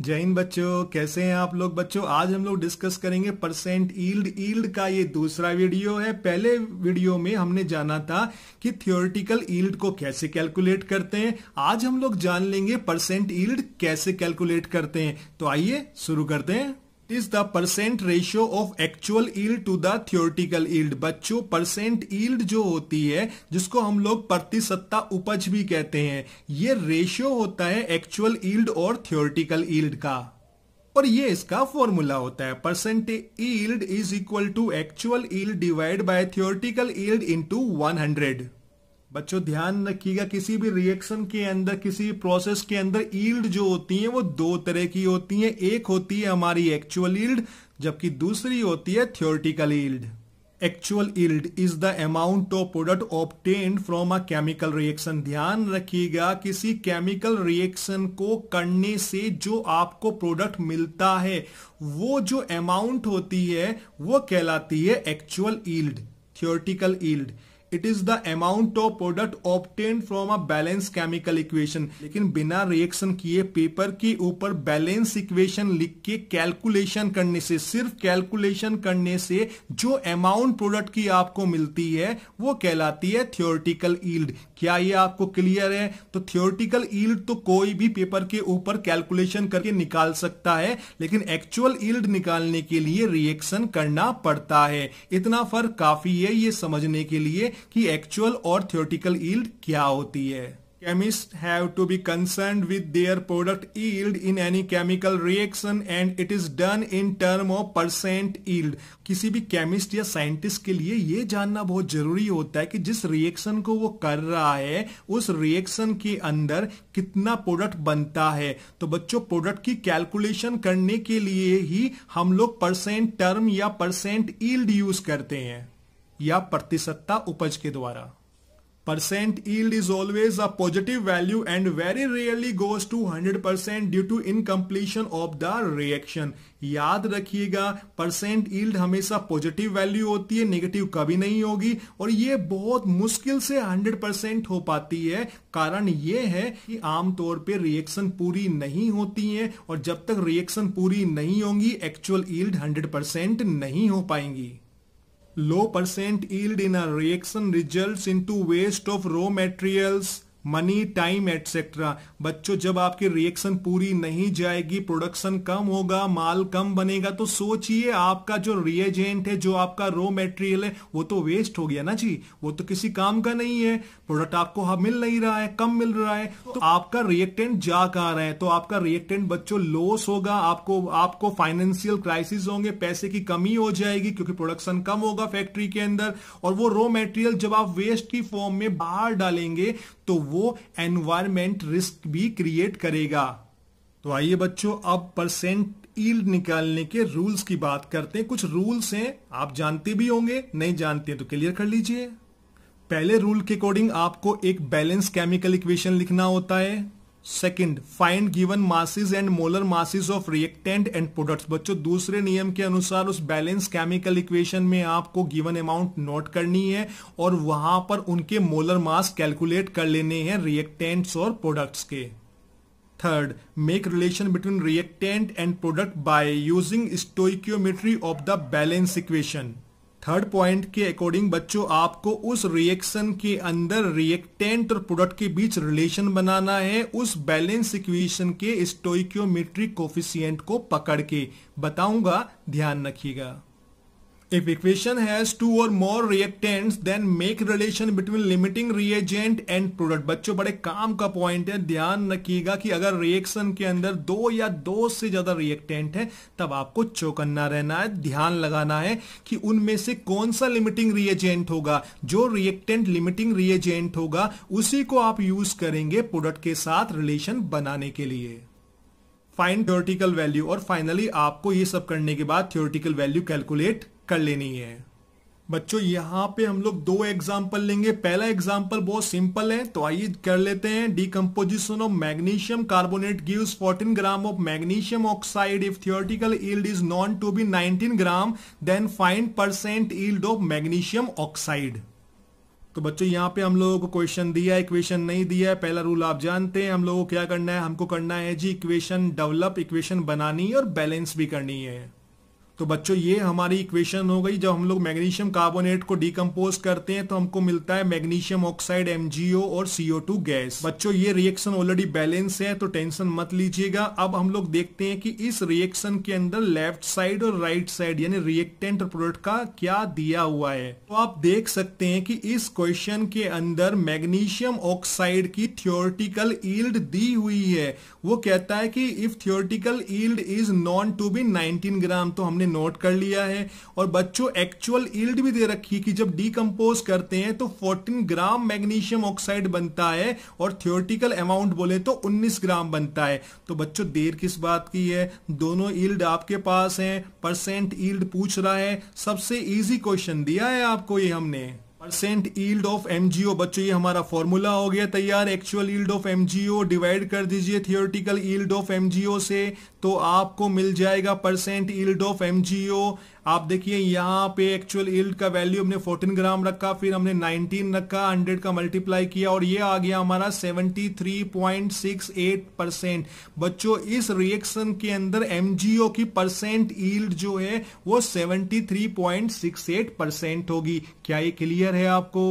जैन बच्चों कैसे हैं आप लोग बच्चों आज हम लोग डिस्कस करेंगे परसेंट ईल्ड ईल्ड का ये दूसरा वीडियो है पहले वीडियो में हमने जाना था कि थियोरिटिकल ईल्ड को कैसे कैलकुलेट करते हैं आज हम लोग जान लेंगे परसेंट ईल्ड कैसे कैलकुलेट करते हैं तो आइए शुरू करते हैं is the percent ratio of actual yield to the theoretical yield बच्चों परसेंट ईल्ड जो होती है जिसको हम लोग प्रतिशतता उपज भी कहते हैं ये रेशियो होता है एक्चुअल ईल्ड और थियोरटिकल ईल्ड का और ये इसका फॉर्मूला होता है percent yield is equal to actual yield divide by theoretical yield into 100 बच्चों ध्यान रखिएगा किसी भी रिएक्शन के अंदर किसी भी प्रोसेस के अंदर ईल्ड जो होती है वो दो तरह की होती है एक होती है हमारी एक्चुअल ईल्ड जबकि दूसरी होती है theoretical yield actual yield is the amount of product obtain from a chemical reaction ध्यान रखिएगा किसी केमिकल रिएक्शन को करने से जो आपको प्रोडक्ट मिलता है वो जो अमाउंट होती है वो कहलाती है actual yield theoretical yield it is the amount of product obtain from a balance chemical equation लेकिन बिना रिएक्शन किए पेपर के ऊपर बैलेंस इक्वेशन लिख के कैलकुलेशन करने से सिर्फ कैलकुलेशन करने से जो अमाउंट प्रोडक्ट की आपको मिलती है वो कहलाती है थियोरटिकल ईल्ड क्या ये आपको क्लियर है तो थियोरटिकल ईल्ड तो कोई भी पेपर के ऊपर कैलकुलेशन करके निकाल सकता है लेकिन एक्चुअल ईल्ड निकालने के लिए रिएक्शन करना पड़ता है इतना फर्क काफी है ये समझने के लिए कि एक्चुअल और थियोटिकल ईल्ड क्या होती है chemist have to be concern with their product yield in any chemical reaction and it is done in term of percent yield किसी भी केमिस्ट या साइंटिस्ट के लिए ये जानना बहुत जरूरी होता है कि जिस रिएक्शन को वो कर रहा है उस रिएक्शन के अंदर कितना प्रोडक्ट बनता है तो बच्चों प्रोडक्ट की कैलकुलेशन करने के लिए ही हम लोग परसेंट टर्म या परसेंट ईल्ड यूज करते हैं या प्रतिशतता उपज के द्वारा percent yield is always a positive value and very rarely goes to hundred percent due to incompletion of the reaction याद रखिएगा परसेंट ईल्ड हमेशा पॉजिटिव वैल्यू होती है नेगेटिव कभी नहीं होगी और ये बहुत मुश्किल से हंड्रेड परसेंट हो पाती है कारण ये है कि आमतौर पर रिएक्शन पूरी नहीं होती है और जब तक रिएक्शन पूरी नहीं होंगी एक्चुअल ईल्ड हंड्रेड परसेंट नहीं हो पाएंगी Low percent yield in a reaction results into waste of raw materials money time etcetera बच्चों जब आपकी रिएक्शन पूरी नहीं जाएगी प्रोडक्शन कम होगा माल कम बनेगा तो सोचिए आपका जो रिएजेंट है जो आपका रॉ मेटेरियल है वो तो वेस्ट हो गया ना जी वो तो किसी काम का नहीं है प्रोडक्ट आपको हाँ मिल नहीं रहा है कम मिल रहा है तो आपका रिएक्टेंट जा कहा रहा है तो आपका रिएक्टेंट बच्चों लॉस होगा आपको आपको फाइनेंशियल क्राइसिस होंगे पैसे की कमी हो जाएगी क्योंकि प्रोडक्शन कम होगा फैक्ट्री के अंदर और वो रॉ मेटेरियल जब आप वेस्ट की फॉर्म में बाहर डालेंगे तो वो एनवायरमेंट रिस्क भी क्रिएट करेगा तो आइए बच्चों अब परसेंट ईल्ड निकालने के रूल्स की बात करते हैं कुछ रूल्स हैं आप जानते भी होंगे नहीं जानते हैं तो क्लियर कर लीजिए पहले रूल के अकॉर्डिंग आपको एक बैलेंस केमिकल इक्वेशन लिखना होता है second find given masses and molar masses of reactant and products बच्चों दूसरे नियम के अनुसार उस बैलेंस केमिकल इक्वेशन में आपको गिवन अमाउंट नोट करनी है और वहां पर उनके मोलर मास कैलकुलेट कर लेने हैं रिएक्टेंट्स और प्रोडक्ट्स के third make relation between reactant and product by using stoichiometry of the balance equation third point के अकॉर्डिंग बच्चों आपको उस रिएक्शन के अंदर रिएक्टेंट और प्रोडक्ट के बीच रिलेशन बनाना है उस बैलेंस इक्वेशन के स्टोइक्योमेट्रिक कोफिशियंट को पकड़ के बताऊंगा ध्यान रखिएगा If equation has two or more reactants, then make relation between limiting reagent and product. बच्चों बड़े काम का पॉइंट है ध्यान रखिएगा कि अगर रिएक्शन के अंदर दो या दो से ज्यादा रिएक्टेंट है तब आपको चौकन्ना रहना है ध्यान लगाना है कि उनमें से कौन सा लिमिटिंग रिएजेंट होगा जो रिएक्टेंट लिमिटिंग रिएजेंट होगा उसी को आप यूज करेंगे प्रोडक्ट के साथ रिलेशन बनाने के लिए फाइन थ्योरेटिकल वैल्यू और फाइनली आपको ये सब करने के बाद थ्योरटिकल वैल्यू कैलकुलेट कर लेनी है बच्चों यहाँ पे हम लोग दो एग्जाम्पल लेंगे पहला एग्जाम्पल बहुत सिंपल है तो आइए कर लेते हैं decomposition of magnesium carbonate gives 14 gram of magnesium oxide if theoretical yield is known to be 19 gram then find percent yield of magnesium oxide तो बच्चों यहाँ पे हम लोगों को क्वेश्चन दिया है इक्वेशन नहीं दिया है पहला रूल आप जानते हैं हम लोगों को क्या करना है हमको करना है जी इक्वेशन डेवलप इक्वेशन बनानी है और बैलेंस भी करनी है तो बच्चों ये हमारी इक्वेशन हो गई जब हम लोग मैग्नीशियम कार्बोनेट को डिकम्पोज करते हैं तो हमको मिलता है मैग्नीशियम ऑक्साइड एमजीओ और सीओ टू गैस बच्चों ये रिएक्शन ऑलरेडी बैलेंस है तो टेंशन मत लीजिएगा अब हम लोग देखते हैं कि इस रिएक्शन के अंदर लेफ्ट साइड और राइट साइड यानी रिएक्टेंट प्रोडक्ट का क्या दिया हुआ है तो आप देख सकते हैं कि इस क्वेश्चन के अंदर मैग्नीशियम ऑक्साइड की थियोरटिकल ईल्ड दी हुई है वो कहता है कि if theoretical yield is known to be nineteen gram तो हमने हमने नोट कर लिया है और बच्चों एक्चुअल ईल्ड भी दे रखी कि जब डीकम्पोज करते हैं तो 14 ग्राम मैग्नीशियम ऑक्साइड बनता है और थियोरटिकल अमाउंट बोले तो 19 ग्राम बनता है तो बच्चों देर किस बात की है दोनों ईल्ड आपके पास है परसेंट ईल्ड पूछ रहा है सबसे ईजी क्वेश्चन दिया है आपको ये हमने परसेंट ईल्ड ऑफ एमजीओ बच्चों ये हमारा फॉर्मूला हो गया तैयार actual yield of MgO divide कर दीजिए थियोरटिकल ईल्ड ऑफ एमजीओ से तो आपको मिल जाएगा परसेंट ईल्ड ऑफ एमजीओ आप देखिए यहाँ पे एक्चुअल इल्ड का वैल्यू हमने 14 ग्राम रखा फिर हमने 19 रखा 100 का मल्टीप्लाई किया और ये आ गया हमारा 73.68 परसेंट बच्चों इस रिएक्शन के अंदर एम की परसेंट ईल्ड जो है वो 73.68 परसेंट होगी क्या ये क्लियर है आपको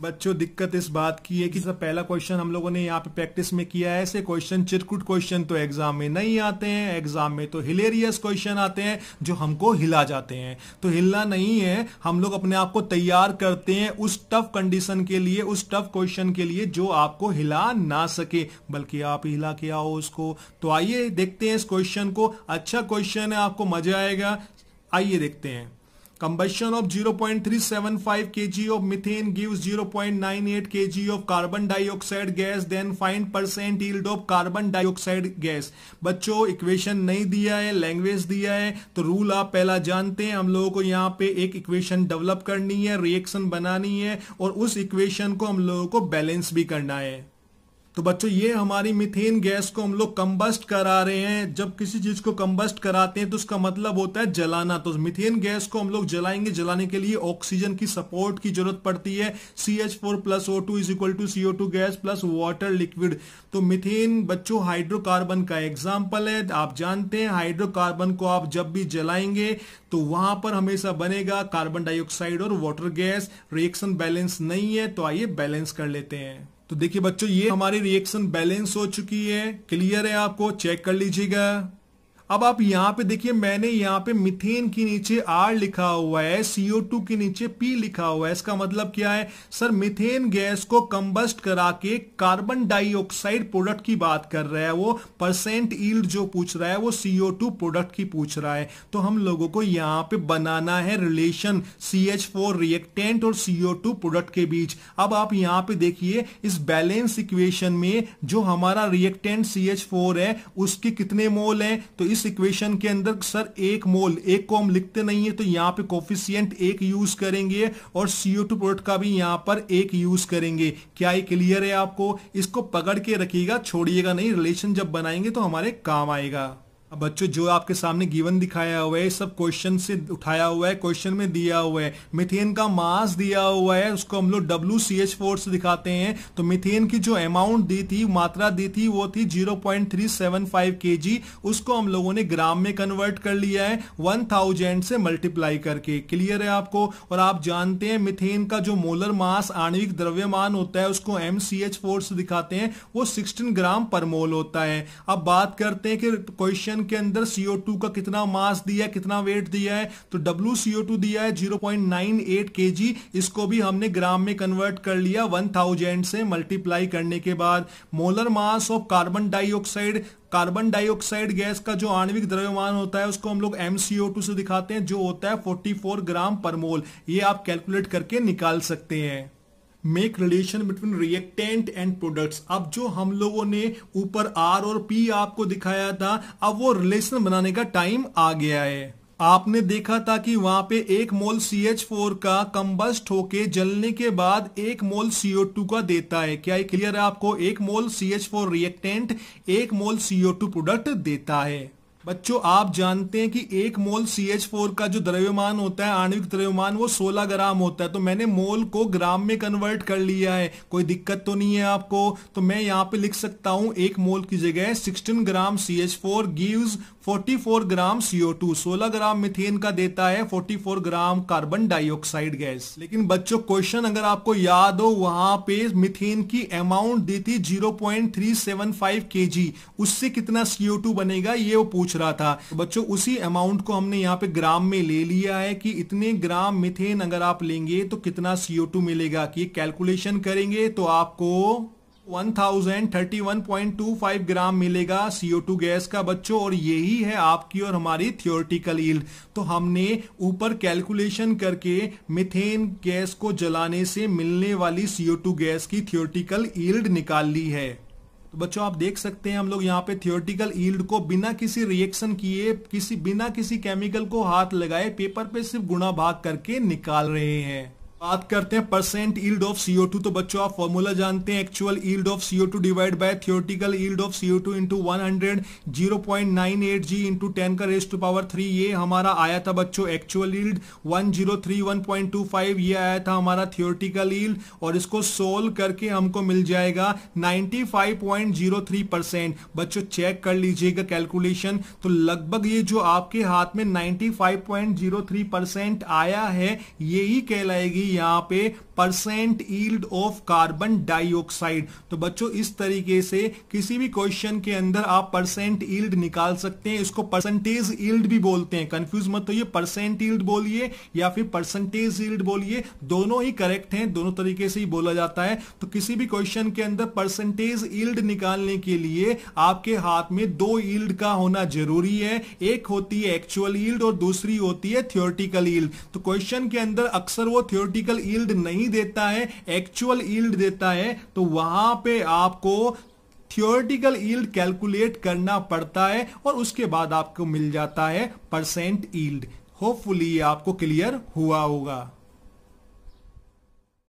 बच्चों दिक्कत इस बात की है कि पहला क्वेश्चन हम लोगों ने यहाँ पे प्रैक्टिस में किया है ऐसे क्वेश्चन चिरकुट क्वेश्चन तो एग्जाम में नहीं आते हैं एग्जाम में तो हिलेरियस क्वेश्चन आते हैं जो हमको हिला जाते हैं तो हिलना नहीं है हम लोग अपने आप को तैयार करते हैं उस टफ कंडीशन के लिए उस टफ क्वेश्चन के लिए जो आपको हिला ना सके बल्कि आप हिला के आओ उसको तो आइए देखते हैं इस क्वेश्चन को अच्छा क्वेश्चन है आपको मजा आएगा आइए देखते हैं combustion of 0.375 kg of methane gives 0.98 kg of carbon dioxide gas then find percent yield of carbon dioxide gas बच्चों इक्वेशन नहीं दिया है लैंग्वेज दिया है तो रूल आप पहला जानते हैं हम लोगों को यहाँ पे एक इक्वेशन डेवलप करनी है रिएक्शन बनानी है और उस इक्वेशन को हम लोगों को बैलेंस भी करना है तो बच्चों ये हमारी मिथेन गैस को हम लोग कम्बस्ट करा रहे हैं जब किसी चीज को कम्बस्ट कराते हैं तो उसका मतलब होता है जलाना तो मिथेन गैस को हम लोग जलाएंगे जलाने के लिए ऑक्सीजन की सपोर्ट की जरूरत पड़ती है C H four plus O two is equal to CO two gas plus water liquid तो मिथेन बच्चों हाइड्रोकार्बन का एग्जाम्पल है आप जानते हैं हाइड्रोकार्बन को आप जब भी जलाएंगे तो वहां पर हमेशा बनेगा कार्बन डाइऑक्साइड और वाटर गैस रिएक्शन बैलेंस नहीं है तो आइए बैलेंस कर लेते हैं तो देखिए बच्चों ये हमारी रिएक्शन बैलेंस हो चुकी है क्लियर है आपको चेक कर लीजिएगा अब आप यहां पे देखिए मैंने यहां पे मिथेन के नीचे आर लिखा हुआ है सीओ टू के नीचे पी लिखा हुआ है इसका मतलब क्या है सर मिथेन गैस को कंबस्ट करा के कार्बन डाइऑक्साइड प्रोडक्ट की बात कर रहा है वो परसेंट ईल्ड जो पूछ रहा है वो सीओ टू प्रोडक्ट की पूछ रहा है तो हम लोगों को यहाँ पे बनाना है relation C H four reactant और सीओ टू प्रोडक्ट के बीच अब आप यहाँ पे देखिए इस बैलेंस इक्वेशन में जो हमारा रिएक्टेंट सी एच फोर है उसके कितने मोल है तो इस इस इक्वेशन के अंदर सर एक मोल एक को हम लिखते नहीं है तो यहाँ पे कोफिशियंट एक यूज करेंगे और सीओ टू प्रोडक्ट का भी यहाँ पर एक यूज करेंगे क्या ये क्लियर है आपको इसको पकड़ के रखिएगा छोड़िएगा नहीं रिलेशन जब बनाएंगे तो हमारे काम आएगा अब बच्चों जो आपके सामने गिवन दिखाया हुआ है सब क्वेश्चन से उठाया हुआ है क्वेश्चन में दिया हुआ है मिथेन का मास दिया हुआ है उसको हम लोग डब्ल्यू सी एच फोर से दिखाते हैं तो मिथेन की जो अमाउंट दी थी मात्रा दी थी वो थी zero point three seven five K G उसको हम लोगों ने ग्राम में कन्वर्ट कर लिया है वन थाउजेंड से मल्टीप्लाई करके क्लियर है आपको और आप जानते हैं मिथेन का जो मोलर मास आणविक द्रव्यमान होता है उसको एम सी एच फोर से दिखाते हैं वो सिक्सटीन ग्राम पर मोल होता है अब बात करते हैं कि क्वेश्चन ऑक्सीजन के अंदर CO2 का कितना मास दिया है कितना वेट दिया है तो WCO2 दिया है 0.98 kg इसको भी हमने ग्राम में कन्वर्ट कर लिया 1000 से मल्टीप्लाई करने के बाद molar mass of carbon dioxide carbon dioxide gas का जो आणविक द्रव्यमान होता है उसको हम लोग एम से दिखाते हैं जो होता है 44 ग्राम पर मोल ये आप कैलकुलेट करके निकाल सकते हैं make relation between reactant and products अब जो हम लोगों ने ऊपर आर और पी आपको दिखाया था अब वो रिलेशन बनाने का टाइम आ गया है आपने देखा था कि वहां पे एक मोल सी एच फोर का कम्बस्ट होके जलने के बाद एक मोल सीओ टू का देता है क्या ये क्लियर है आपको एक mole C H four reactant एक मोल सीओ टू प्रोडक्ट देता है बच्चों आप जानते हैं कि एक मोल सी एच फोर का जो द्रव्यमान होता है आणविक द्रव्यमान वो सोलह ग्राम होता है तो मैंने मोल को ग्राम में कन्वर्ट कर लिया है कोई दिक्कत तो नहीं है आपको तो मैं यहाँ पे लिख सकता हूं एक मोल की जगह sixteen gram C H four gives 44 gram CO2 16 gram methane का देता है 44 ग्राम कार्बन डाइऑक्साइड गैस लेकिन बच्चों क्वेश्चन अगर आपको याद हो वहां पे मिथेन की अमाउंट दी थी 0.375 पॉइंट उससे कितना CO2 बनेगा ये वो पूछ रहा था बच्चों उसी अमाउंट को हमने यहाँ पे ग्राम में ले लिया है कि इतने ग्राम मिथेन अगर आप लेंगे तो कितना सीओ मिलेगा कि कैलकुलेशन करेंगे तो आपको 1031.25 ग्राम मिलेगा CO2 गैस का बच्चों और यही है आपकी और हमारी थियोरटिकल ईल्ड तो हमने ऊपर कैलकुलेशन करके मिथेन गैस को जलाने से मिलने वाली CO2 गैस की थियोरटिकल ईल्ड निकाल ली है तो बच्चों आप देख सकते हैं हम लोग यहाँ पे थियोरटिकल ईल्ड को बिना किसी रिएक्शन किए किसी बिना किसी केमिकल को हाथ लगाए पेपर पे सिर्फ गुणा भाग करके निकाल रहे हैं बात करते हैं percent yield of CO two तो बच्चों आप फॉर्मूला जानते हैं actual yield of CO two divide by theoretical yield of CO two into one hundred zero point nine eight g into ten का रेस्ट टू पावर थ्री ये हमारा आया था बच्चों actual yield one zero three one point two five ये आया था हमारा थियोटिकल ईल्ड और इसको सोल्व करके हमको मिल जाएगा ninety five point zero three percent बच्चों चेक कर लीजिएगा कैलकुलेशन तो लगभग ये जो आपके हाथ में ninety five point zero three percent आया है ये ही कहलाएगी यहाँ पे percent yield of carbon dioxide तो बच्चों इस तरीके से किसी भी क्वेश्चन के अंदर आप परसेंट ईल्ड निकाल सकते हैं इसको परसेंटेज ईल्ड भी बोलते हैं कंफ्यूज मत होइए परसेंट ईल्ड बोलिए या फिर परसेंटेज ईल्ड बोलिए दोनों ही करेक्ट हैं दोनों तरीके से ही बोला जाता है तो किसी भी क्वेश्चन के अंदर परसेंटेज ईल्ड निकालने के लिए आपके हाथ में दो ईल्ड का होना जरूरी है एक होती है एक्चुअल ईल्ड और दूसरी होती है थियोरटिकल ईल्ड तो क्वेश्चन के अंदर अक्सर वो थियोरटिकल ईल्ड नहीं नहीं देता है एक्चुअल ईल्ड देता है तो वहां पे आपको थियोरटिकल ईल्ड कैलकुलेट करना पड़ता है और उसके बाद आपको मिल जाता है परसेंट ईल्ड होपफुली आपको क्लियर हुआ होगा